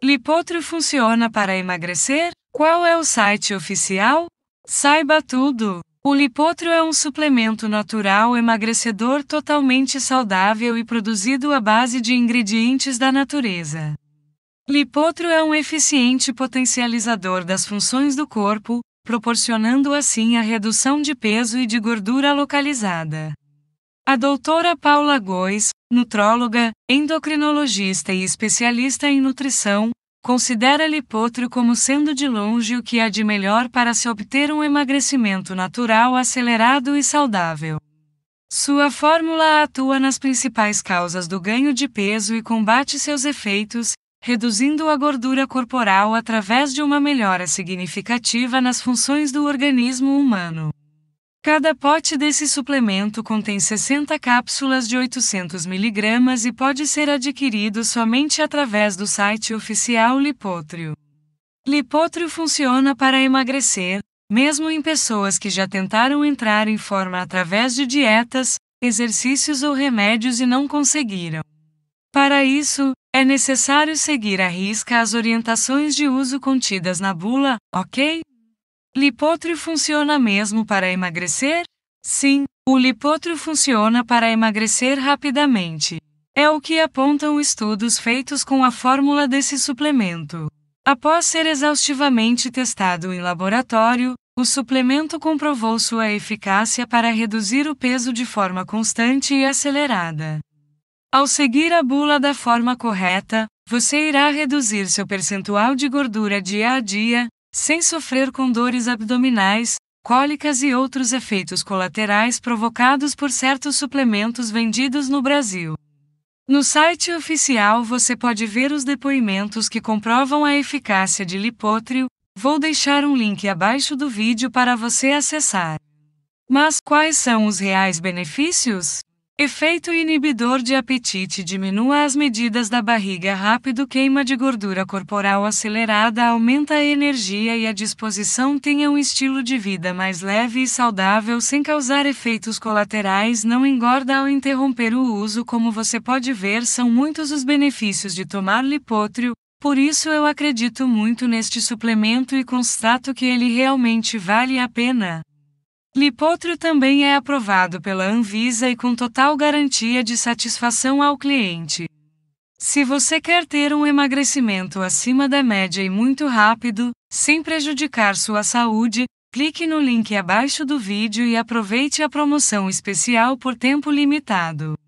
Lipotro funciona para emagrecer? Qual é o site oficial? Saiba tudo! O lipotro é um suplemento natural emagrecedor totalmente saudável e produzido à base de ingredientes da natureza. Lipotro é um eficiente potencializador das funções do corpo, proporcionando assim a redução de peso e de gordura localizada. A doutora Paula Góes, nutróloga, endocrinologista e especialista em nutrição, considera Lipotro como sendo de longe o que há de melhor para se obter um emagrecimento natural acelerado e saudável. Sua fórmula atua nas principais causas do ganho de peso e combate seus efeitos, reduzindo a gordura corporal através de uma melhora significativa nas funções do organismo humano. Cada pote desse suplemento contém 60 cápsulas de 800 mg e pode ser adquirido somente através do site oficial Lipotrio. Lipotrio funciona para emagrecer, mesmo em pessoas que já tentaram entrar em forma através de dietas, exercícios ou remédios e não conseguiram. Para isso, é necessário seguir à risca as orientações de uso contidas na bula, ok? Lipotre funciona mesmo para emagrecer? Sim, o lipotre funciona para emagrecer rapidamente. É o que apontam estudos feitos com a fórmula desse suplemento. Após ser exaustivamente testado em laboratório, o suplemento comprovou sua eficácia para reduzir o peso de forma constante e acelerada. Ao seguir a bula da forma correta, você irá reduzir seu percentual de gordura dia a dia, sem sofrer com dores abdominais, cólicas e outros efeitos colaterais provocados por certos suplementos vendidos no Brasil. No site oficial você pode ver os depoimentos que comprovam a eficácia de Lipótrio, vou deixar um link abaixo do vídeo para você acessar. Mas quais são os reais benefícios? Efeito inibidor de apetite diminua as medidas da barriga rápido queima de gordura corporal acelerada aumenta a energia e a disposição tenha um estilo de vida mais leve e saudável sem causar efeitos colaterais não engorda ao interromper o uso como você pode ver são muitos os benefícios de tomar lipótrio, por isso eu acredito muito neste suplemento e constato que ele realmente vale a pena. Lipotro também é aprovado pela Anvisa e com total garantia de satisfação ao cliente. Se você quer ter um emagrecimento acima da média e muito rápido, sem prejudicar sua saúde, clique no link abaixo do vídeo e aproveite a promoção especial por tempo limitado.